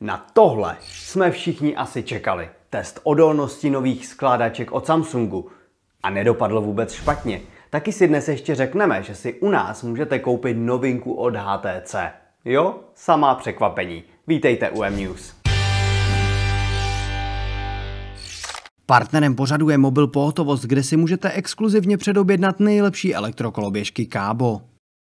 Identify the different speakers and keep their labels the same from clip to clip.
Speaker 1: Na tohle jsme všichni asi čekali. Test odolnosti nových skládaček od Samsungu. A nedopadlo vůbec špatně. Taky si dnes ještě řekneme, že si u nás můžete koupit novinku od HTC. Jo, samá překvapení. Vítejte u M-News. Partnerem pořadu je mobil pohotovost, kde si můžete exkluzivně předobjednat nejlepší elektrokoloběžky Kábo.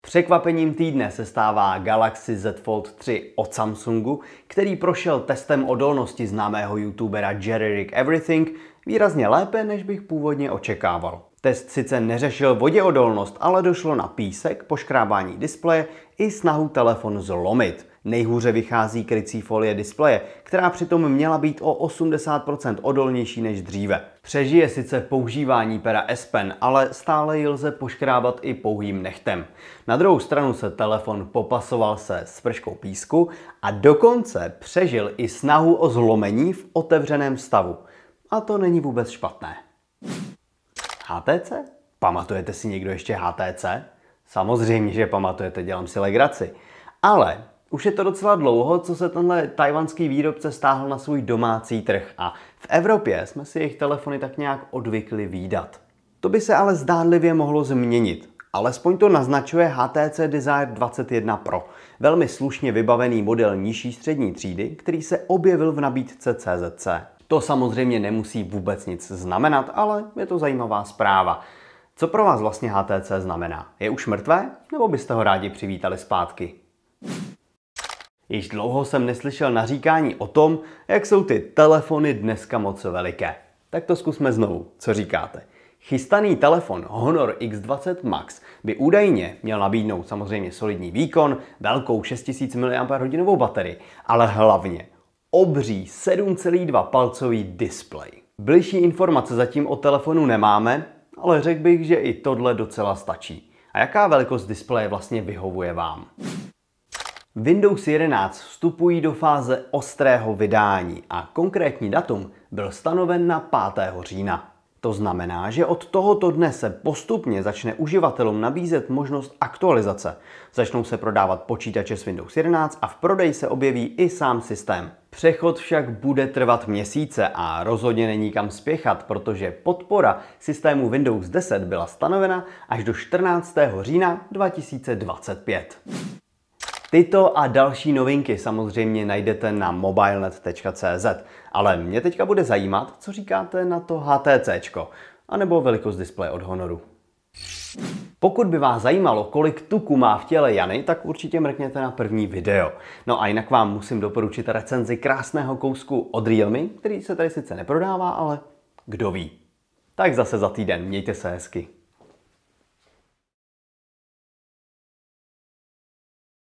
Speaker 1: Překvapením týdne se stává Galaxy Z Fold 3 od Samsungu, který prošel testem odolnosti známého youtubera Jerry Rick Everything výrazně lépe, než bych původně očekával. Test sice neřešil voděodolnost, ale došlo na písek, poškrábání displeje i snahu telefon zlomit – Nejhůře vychází krycí folie displeje, která přitom měla být o 80% odolnější než dříve. Přežije sice používání pera S Pen, ale stále ji lze poškrábat i pouhým nechtem. Na druhou stranu se telefon popasoval se sprškou písku a dokonce přežil i snahu o zlomení v otevřeném stavu. A to není vůbec špatné. HTC? Pamatujete si někdo ještě HTC? Samozřejmě, že pamatujete, dělám si legraci. Ale už je to docela dlouho, co se tenhle tajvanský výrobce stáhl na svůj domácí trh a v Evropě jsme si jejich telefony tak nějak odvykli výdat. To by se ale zdánlivě mohlo změnit. Alespoň to naznačuje HTC Desire 21 Pro, velmi slušně vybavený model nižší střední třídy, který se objevil v nabídce CZC. To samozřejmě nemusí vůbec nic znamenat, ale je to zajímavá zpráva. Co pro vás vlastně HTC znamená? Je už mrtvé? Nebo byste ho rádi přivítali zpátky? Již dlouho jsem neslyšel naříkání o tom, jak jsou ty telefony dneska moc veliké. Tak to zkusme znovu, co říkáte. Chystaný telefon Honor X20 Max by údajně měl nabídnout samozřejmě solidní výkon, velkou 6000 mAh baterii, ale hlavně obří 7,2 palcový displej. Bližší informace zatím o telefonu nemáme, ale řekl bych, že i tohle docela stačí. A jaká velikost displeje vlastně vyhovuje vám? Windows 11 vstupují do fáze ostrého vydání a konkrétní datum byl stanoven na 5. října. To znamená, že od tohoto dne se postupně začne uživatelům nabízet možnost aktualizace. Začnou se prodávat počítače s Windows 11 a v prodeji se objeví i sám systém. Přechod však bude trvat měsíce a rozhodně není kam spěchat, protože podpora systému Windows 10 byla stanovena až do 14. října 2025. Tyto a další novinky samozřejmě najdete na mobilenet.cz, ale mě teďka bude zajímat, co říkáte na to HTC, anebo velikost displeje od Honoru. Pokud by vás zajímalo, kolik tuku má v těle Jany, tak určitě mrkněte na první video. No a jinak vám musím doporučit recenzi krásného kousku od Realme, který se tady sice neprodává, ale kdo ví. Tak zase za týden, mějte se hezky.